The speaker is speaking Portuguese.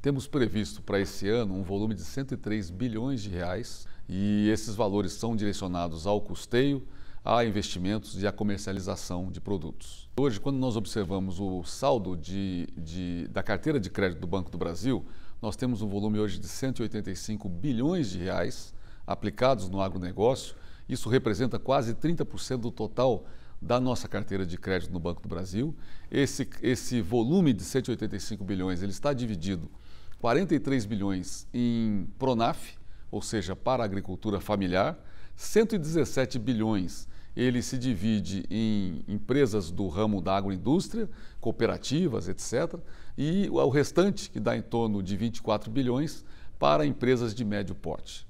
Temos previsto para esse ano um volume de 103 bilhões de reais e esses valores são direcionados ao custeio, a investimentos e à comercialização de produtos. Hoje, quando nós observamos o saldo de, de, da carteira de crédito do Banco do Brasil, nós temos um volume hoje de 185 bilhões de reais aplicados no agronegócio. Isso representa quase 30% do total da nossa carteira de crédito no Banco do Brasil. Esse, esse volume de 185 bilhões ele está dividido 43 bilhões em Pronaf, ou seja, para a agricultura familiar, 117 bilhões ele se divide em empresas do ramo da agroindústria, cooperativas, etc., e o restante, que dá em torno de 24 bilhões, para empresas de médio porte.